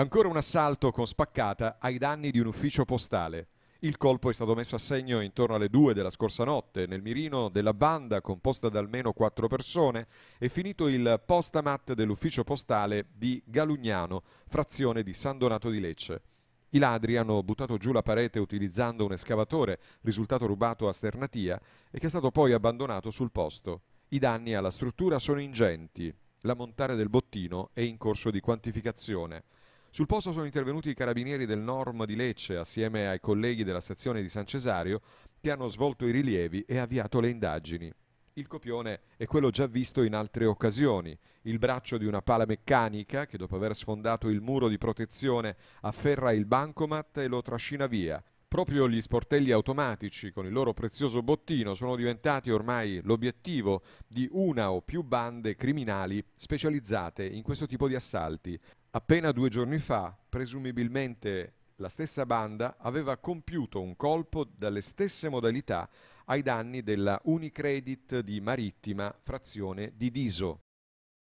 Ancora un assalto con spaccata ai danni di un ufficio postale. Il colpo è stato messo a segno intorno alle 2 della scorsa notte nel mirino della banda composta da almeno 4 persone e finito il postamat dell'ufficio postale di Galugnano, frazione di San Donato di Lecce. I ladri hanno buttato giù la parete utilizzando un escavatore, risultato rubato a Sternatia e che è stato poi abbandonato sul posto. I danni alla struttura sono ingenti. L'ammontare del bottino è in corso di quantificazione. Sul posto sono intervenuti i carabinieri del Norm di Lecce assieme ai colleghi della sezione di San Cesario che hanno svolto i rilievi e avviato le indagini. Il copione è quello già visto in altre occasioni, il braccio di una pala meccanica che dopo aver sfondato il muro di protezione afferra il bancomat e lo trascina via. Proprio gli sportelli automatici con il loro prezioso bottino sono diventati ormai l'obiettivo di una o più bande criminali specializzate in questo tipo di assalti. Appena due giorni fa, presumibilmente la stessa banda aveva compiuto un colpo dalle stesse modalità ai danni della Unicredit di Marittima, frazione di Diso.